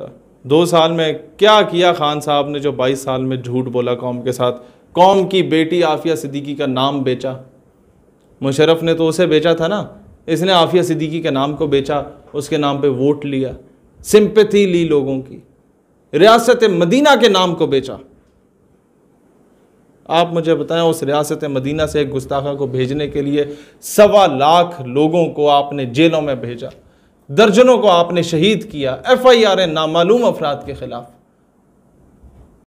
दो साल में क्या किया खान साहब ने जो 22 साल में झूठ बोला कौम के साथ कौम की बेटी आफिया सिद्दीकी का नाम बेचा मुशरफ ने तो उसे बेचा था ना इसने आफिया सिद्दीकी के नाम को बेचा उसके नाम पे वोट लिया सिंपथी ली लोगों की रियासत मदीना के नाम को बेचा आप मुझे बताएं उस रियासत मदीना से एक गुस्ताखा को भेजने के लिए सवा लाख लोगों को आपने जेलों में भेजा दर्जनों को आपने शहीद किया एफ आई आर नामालूम अफराद के ख़िलाफ़